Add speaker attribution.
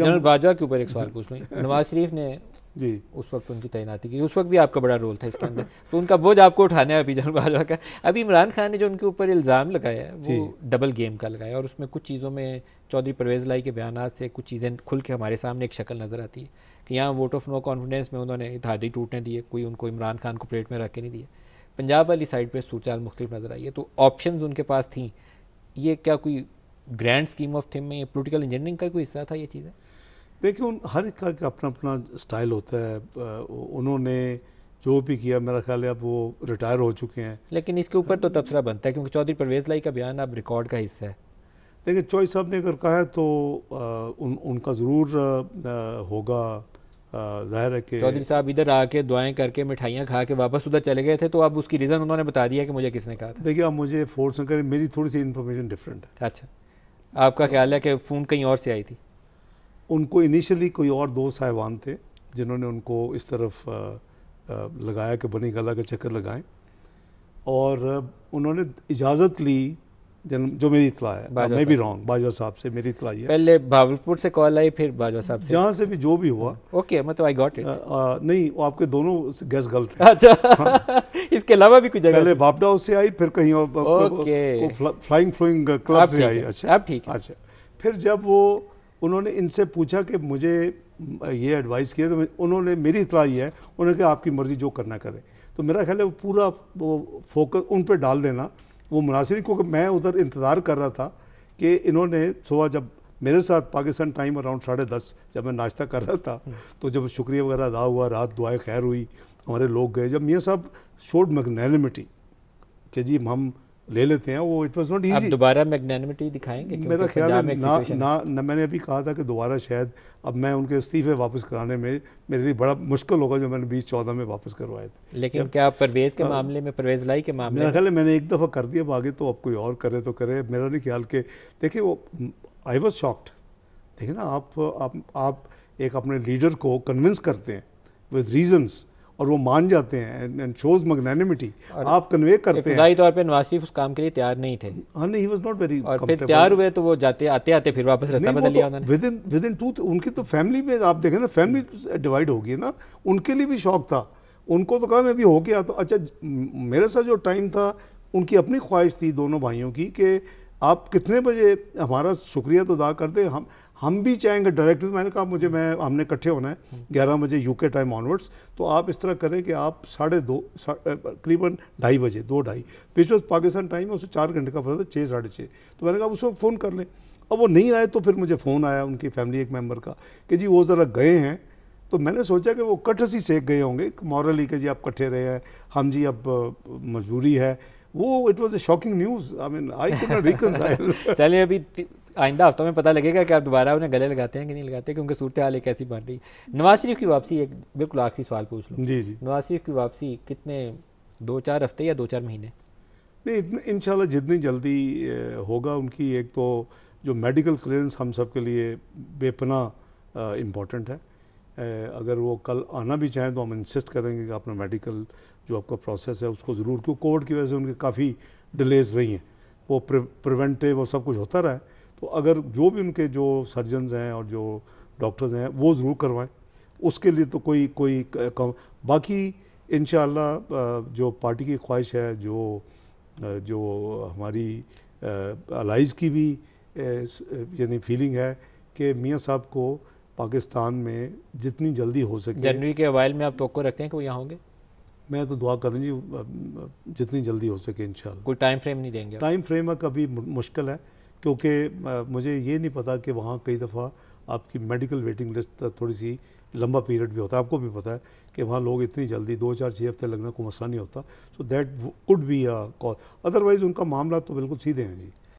Speaker 1: General
Speaker 2: Bajwa के ऊपर एक सवाल पूछ लो नवाज शरीफ ने जी उस वक्त उनकी तैनाती की उस वक्त भी आपका बड़ा रोल था इसके अंदर तो उनका बोझ आपको उठाना है अभी जनरल बाजवा का अभी इमरान खान ने जो उनके ऊपर इल्ज़ाम लगाया है वो डबल गेम का लगाया और उसमें कुछ चीज़ों में चौधरी परवेज लाई के बयान से कुछ चीज़ें खुल के हमारे सामने एक शक्ल नज़र आती है कि यहाँ वोट ऑफ नो कॉन्फिडेंस में उन्होंने इतिहादी टूटने दिए कोई उनको इमरान खान को प्लेट में रख के नहीं दिए पंजाब वाली साइड पर सूचाल मुख्तलिफ नज़र आई है तो ऑप्शन उनके पास थी ये क्या कोई ग्रैंड स्कीम ऑफ थिम में पोलिटिकल इंजीनियरिंग का कोई हिस्सा था ये चीज़ें
Speaker 1: देखिए उन हर एक का अपना अपना स्टाइल होता है उन्होंने जो भी किया मेरा ख्याल है अब वो रिटायर हो चुके हैं
Speaker 2: लेकिन इसके ऊपर तो तबसरा बनता है क्योंकि चौधरी परवेज लाई का बयान अब रिकॉर्ड का हिस्सा है
Speaker 1: देखिए चौधरी साहब ने अगर कहा है तो उन, उनका ज़रूर
Speaker 2: होगा जाहिर है कि चौधरी साहब इधर आके दुआएं करके मिठाइयाँ खा के वापस उधर चले गए थे तो अब उसकी रीज़न उन्होंने बता दिया कि मुझे किसने कहा
Speaker 1: था देखिए आप मुझे फोर्स न करें मेरी
Speaker 2: थोड़ी सी इन्फॉर्मेशन डिफरेंट है अच्छा आपका ख्याल है कि फ़ोन कहीं और से आई थी
Speaker 1: उनको इनिशियली कोई और दो साहिबान थे जिन्होंने उनको इस तरफ लगाया कि बनी गला के चक्कर लगाएं और उन्होंने इजाज़त ली जो मेरी इतला है मैं भी रॉन्ग बाजवा साहब से मेरी इतला है पहले
Speaker 2: भावलपुर से कॉल आई फिर बाजवा साहब से जहाँ से भी जो भी हुआ ओके मतलब आई गॉट इट नहीं आपके दोनों गेस्ट गलत
Speaker 1: है अच्छा हाँ। इसके अलावा भी कुछ जगह पहले बापडा उससे आई फिर कहीं ओके फ्लाइंग फ्लोइंग क्लब से आई अच्छा आप ठीक अच्छा फिर जब वो उन्होंने इनसे पूछा कि मुझे ये एडवाइस किया तो उन्होंने मेरी इतला ये है उन्होंने कहा आपकी मर्ज़ी जो करना करें तो मेरा ख्याल है वो पूरा वो फोकस उन पर डाल देना वो मुनासिब क्योंकि मैं उधर इंतज़ार कर रहा था कि इन्होंने सुबह जब मेरे साथ पाकिस्तान टाइम अराउंड साढ़े दस जब मैं नाश्ता कर रहा था हम्म। तो जब शुक्रिया वगैरह अदा हुआ रात दुआएं खैर हुई हमारे लोग गए जब मियाँ साहब शोड मैग्नैनिमिटी कि जी हम ले लेते हैं वो इट वाज नॉट इजी दोबारा मैग्नानिमिटी दिखाएंगे मेरा ख्याल है ना, ना ना मैंने अभी कहा था कि दोबारा शायद अब मैं उनके इस्तीफे वापस कराने में मेरे लिए बड़ा मुश्किल होगा जो मैंने बीस चौदह में वापस करवाए
Speaker 2: थे लेकिन क्या परवेज के हाँ। मामले में परवेज लाई के मामले मेरा ख्याल
Speaker 1: है मैंने एक दफ़ा कर दिया अब आगे तो अब कोई और करे तो करे मेरा नहीं ख्याल के देखिए वो आई वॉज शॉक्ड देखिए ना आप आप एक अपने लीडर को कन्विंस करते हैं विद रीजन्स और वो मान जाते हैं एंड शोज मैग्नानिमिटी आप कन्वे करते हैं
Speaker 2: तौर पे नवासी उस काम के लिए तैयार नहीं थे हाँ नहीं वाज नॉट वेरी और फिर तैयार हुए तो वो जाते आते आते फिर वापस रास्ता बदल लिया उन्होंने within within to
Speaker 1: उनकी तो फैमिली में आप देखें ना फैमिली डिवाइड हो गई ना उनके लिए भी शौक था उनको तो कहा मैं भी हो गया तो अच्छा मेरे साथ जो टाइम था उनकी अपनी ख्वाहिश थी दोनों भाइयों की कि आप कितने बजे हमारा शुक्रिया तो अदा करते हम हम भी चाहेंगे डायरेक्टली मैंने कहा मुझे मैं हमने इकट्ठे होना है ग्यारह बजे यूके टाइम ऑनवर्ड्स तो आप इस तरह करें कि आप साढ़े दो तकरीबन ढाई बजे दो ढाई बीच वॉज पाकिस्तान टाइम है उससे चार घंटे का फर्क है छः साढ़े छः तो मैंने कहा उस वक्त फ़ोन कर लें अब वो नहीं आए तो फिर मुझे फ़ोन आया उनकी फैमिली एक मेम्बर का कि जी वो ज़रा गए हैं तो मैंने सोचा कि वो कटसी सेक गए होंगे मॉरली के जी आप कट्ठे रहे हैं हम जी अब मजबूरी है वो it was a shocking news I mean I reconcile
Speaker 2: चलिए अभी आइंदा हफ्तों में पता लगेगा कि आप दोबारा उन्हें गले लगाते हैं कि नहीं लगाते क्योंकि सूरत हाल एक ऐसी बन रही है नवाज शरीफ की वापसी एक बिल्कुल आखिरी सवाल पूछ लूँ जी जी नवाज शरीफ की वापसी कितने दो चार हफ्ते या दो चार महीने
Speaker 1: नहीं इन जितनी जल्दी होगा उनकी एक तो जो मेडिकल क्लियरेंस हम सब के लिए बेपना इम्पॉर्टेंट है अगर वो कल आना भी चाहें तो हम इंसिस्ट करेंगे कि अपना मेडिकल जो आपका प्रोसेस है उसको ज़रूर क्यों कोविड की वजह से उनके काफ़ी डिलेज रही हैं वो प्रिवेंटिव वो सब कुछ होता रहा है तो अगर जो भी उनके जो सर्जन्स हैं और जो डॉक्टर्स हैं वो ज़रूर करवाएं उसके लिए तो कोई कोई कम बाकी इन जो पार्टी की ख्वाहिश है जो जो हमारी अलाइज की भी यानी फीलिंग है कि मियाँ साहब को पाकिस्तान में जितनी जल्दी हो सके जनवरी
Speaker 2: के अवैल में आप तो रखते हैं कि वो यहाँ होंगे
Speaker 1: मैं तो दुआ करूँ जी जितनी जल्दी हो सके इन
Speaker 2: कोई टाइम फ्रेम नहीं देंगे टाइम फ्रेम का
Speaker 1: भी मुश्किल है क्योंकि मुझे ये नहीं पता कि वहाँ कई दफ़ा आपकी मेडिकल वेटिंग लिस्ट थोड़ी सी लंबा पीरियड भी होता है आपको भी पता है कि वहाँ लोग इतनी जल्दी दो चार छः हफ्ते लगना कोई मसला नहीं होता so that could be a cause otherwise उनका मामला तो बिल्कुल सीधे हैं जी